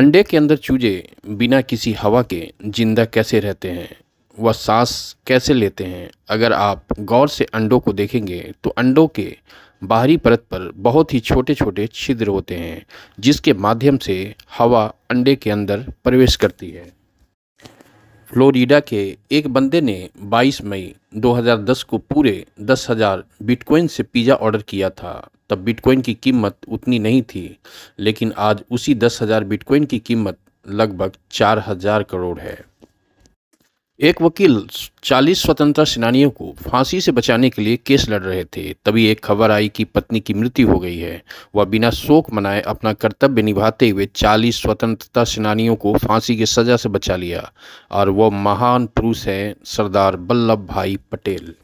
अंडे के अंदर चूजे बिना किसी हवा के जिंदा कैसे रहते हैं वह सांस कैसे लेते हैं अगर आप गौर से अंडों को देखेंगे तो अंडों के बाहरी परत पर बहुत ही छोटे छोटे छिद्र होते हैं जिसके माध्यम से हवा अंडे के अंदर प्रवेश करती है फ्लोरिडा के एक बंदे ने 22 मई 2010 को पूरे 10,000 बिटकॉइन से पिज़्ज़ा ऑर्डर किया था तब बिटकॉइन की कीमत उतनी नहीं थी लेकिन आज उसी दस हज़ार बिटकॉइन की कीमत लगभग चार हज़ार करोड़ है एक वकील 40 स्वतंत्रता सेनानियों को फांसी से बचाने के लिए केस लड़ रहे थे तभी एक खबर आई कि पत्नी की मृत्यु हो गई है वह बिना शोक मनाए अपना कर्तव्य निभाते हुए 40 स्वतंत्रता सेनानियों को फांसी की सज़ा से बचा लिया और वह महान पुरुष हैं Sardar Vallabh bhai Patel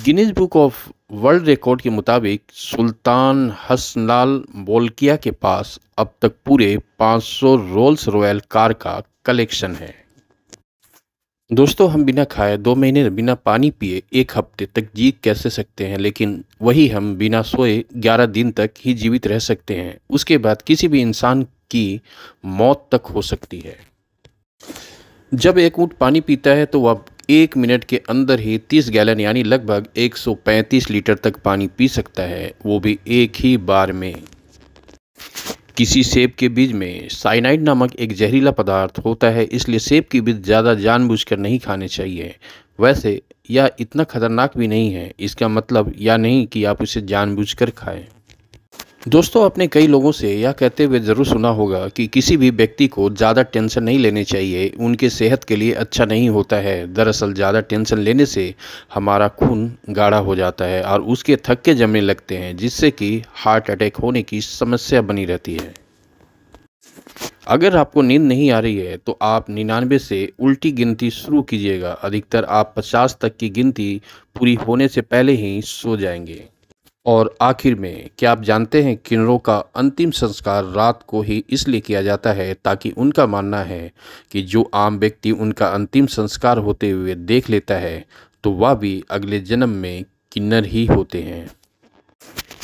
Guinness book of world record के मुताबिक सुल्तान हसनलाल बोलकिया के पास अब तक पूरे 500 रोल्स रॉयल कार का कलेक्शन है दोस्तों हम बिना खाए दो महीने बिना पानी पिए एक हफ्ते तक जी कैसे सकते हैं लेकिन वही हम बिना सोए ग्यारह दिन तक ही जीवित रह सकते हैं उसके बाद किसी भी इंसान की मौत तक हो सकती है जब एक ऊँट पानी पीता है तो वह एक मिनट के अंदर ही 30 गैलन यानी लगभग 135 लीटर तक पानी पी सकता है वो भी एक ही बार में किसी सेब के बीज में साइनाइड नामक एक जहरीला पदार्थ होता है इसलिए सेब के बीज ज़्यादा जानबूझकर नहीं खाने चाहिए वैसे यह इतना खतरनाक भी नहीं है इसका मतलब यह नहीं कि आप इसे जानबूझ खाएं दोस्तों आपने कई लोगों से यह कहते हुए ज़रूर सुना होगा कि किसी भी व्यक्ति को ज़्यादा टेंशन नहीं लेने चाहिए उनके सेहत के लिए अच्छा नहीं होता है दरअसल ज़्यादा टेंशन लेने से हमारा खून गाढ़ा हो जाता है और उसके थक्के जमने लगते हैं जिससे कि हार्ट अटैक होने की समस्या बनी रहती है अगर आपको नींद नहीं आ रही है तो आप निन्यानवे से उल्टी गिनती शुरू कीजिएगा अधिकतर आप पचास तक की गिनती पूरी होने से पहले ही सो जाएंगे और आखिर में क्या आप जानते हैं किन्नरों का अंतिम संस्कार रात को ही इसलिए किया जाता है ताकि उनका मानना है कि जो आम व्यक्ति उनका अंतिम संस्कार होते हुए देख लेता है तो वह भी अगले जन्म में किन्नर ही होते हैं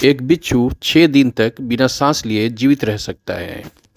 एक बिच्छू छः दिन तक बिना सांस लिए जीवित रह सकता है